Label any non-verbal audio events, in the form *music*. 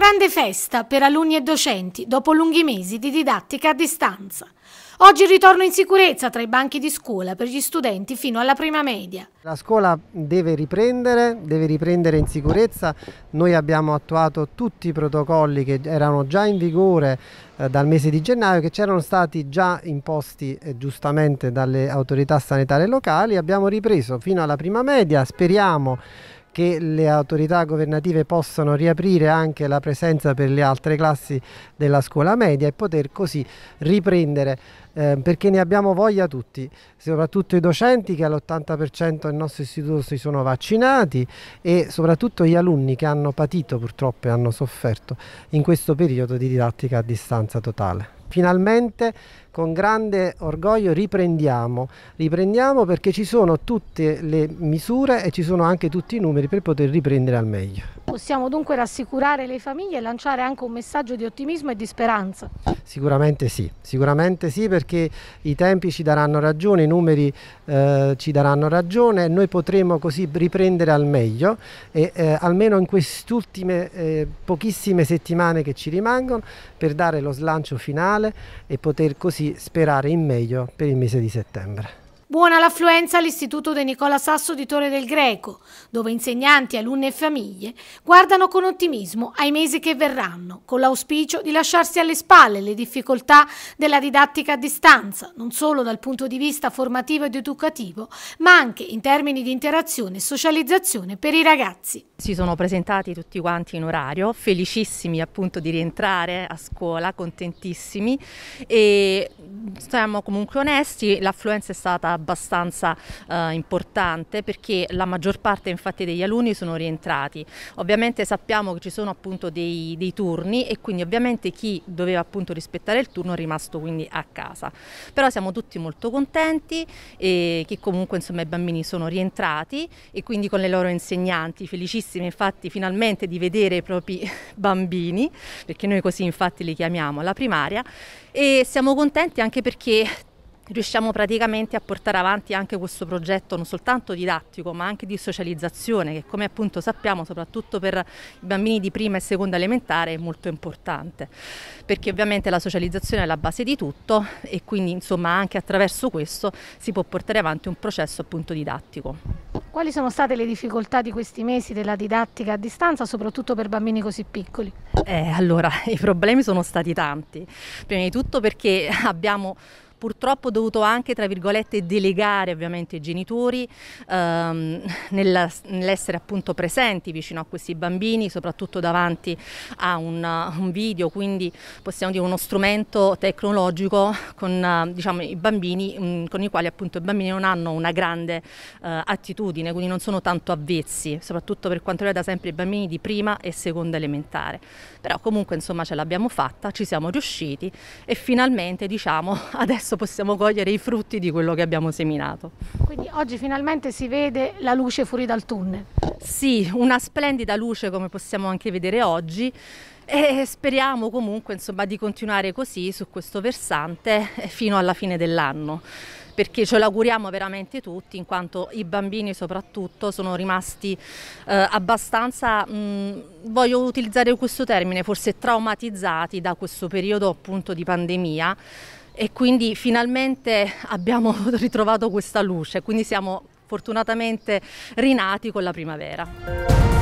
grande festa per alunni e docenti dopo lunghi mesi di didattica a distanza. Oggi ritorno in sicurezza tra i banchi di scuola per gli studenti fino alla prima media. La scuola deve riprendere, deve riprendere in sicurezza. Noi abbiamo attuato tutti i protocolli che erano già in vigore eh, dal mese di gennaio, che c'erano stati già imposti eh, giustamente dalle autorità sanitarie locali. Abbiamo ripreso fino alla prima media, speriamo che le autorità governative possano riaprire anche la presenza per le altre classi della scuola media e poter così riprendere eh, perché ne abbiamo voglia tutti, soprattutto i docenti che all'80% del nostro istituto si sono vaccinati e soprattutto gli alunni che hanno patito purtroppo e hanno sofferto in questo periodo di didattica a distanza totale. Finalmente con grande orgoglio riprendiamo, riprendiamo perché ci sono tutte le misure e ci sono anche tutti i numeri per poter riprendere al meglio. Possiamo dunque rassicurare le famiglie e lanciare anche un messaggio di ottimismo e di speranza? Sicuramente sì, sicuramente sì perché i tempi ci daranno ragione, i numeri eh, ci daranno ragione, noi potremo così riprendere al meglio e eh, almeno in queste ultime eh, pochissime settimane che ci rimangono per dare lo slancio finale e poter così sperare in meglio per il mese di settembre. Buona l'affluenza all'Istituto De Nicola Sasso di Torre del Greco, dove insegnanti, alunni e famiglie guardano con ottimismo ai mesi che verranno, con l'auspicio di lasciarsi alle spalle le difficoltà della didattica a distanza, non solo dal punto di vista formativo ed educativo, ma anche in termini di interazione e socializzazione per i ragazzi. Si sono presentati tutti quanti in orario, felicissimi appunto di rientrare a scuola, contentissimi e mm, siamo comunque onesti, l'affluenza è stata abbastanza eh, importante perché la maggior parte infatti degli alunni sono rientrati. Ovviamente sappiamo che ci sono appunto dei, dei turni e quindi ovviamente chi doveva appunto rispettare il turno è rimasto quindi a casa. Però siamo tutti molto contenti e che comunque insomma i bambini sono rientrati e quindi con le loro insegnanti felicissimi infatti finalmente di vedere i propri *laughs* bambini perché noi così infatti li chiamiamo alla primaria e siamo contenti anche perché riusciamo praticamente a portare avanti anche questo progetto non soltanto didattico ma anche di socializzazione che come appunto sappiamo soprattutto per i bambini di prima e seconda elementare è molto importante perché ovviamente la socializzazione è la base di tutto e quindi insomma anche attraverso questo si può portare avanti un processo appunto didattico. Quali sono state le difficoltà di questi mesi della didattica a distanza, soprattutto per bambini così piccoli? Eh, allora, *laughs* i problemi sono stati tanti. Prima di tutto perché abbiamo purtroppo dovuto anche, tra virgolette, delegare ovviamente i genitori ehm, nell'essere appunto presenti vicino a questi bambini, soprattutto davanti a un, un video, quindi possiamo dire uno strumento tecnologico con diciamo, i bambini, mh, mm, con i quali appunto i bambini non hanno una grande eh, attitudine, quindi non sono tanto avvezzi, soprattutto per quanto riguarda sempre i bambini di prima e seconda elementare. Però comunque insomma ce l'abbiamo fatta, ci siamo riusciti e finalmente diciamo *laughs* adesso adesso possiamo cogliere i frutti di quello che abbiamo seminato. Quindi oggi finalmente si vede la luce fuori dal tunnel. Sì, una splendida luce come possiamo anche vedere oggi e speriamo comunque insomma, di continuare così su questo versante fino alla fine dell'anno perché ce l'auguriamo veramente tutti in quanto i bambini soprattutto sono rimasti eh, abbastanza, mh, voglio utilizzare questo termine, forse traumatizzati da questo periodo appunto di pandemia e quindi finalmente abbiamo *laughs* ritrovato questa luce, quindi siamo fortunatamente rinati con la primavera.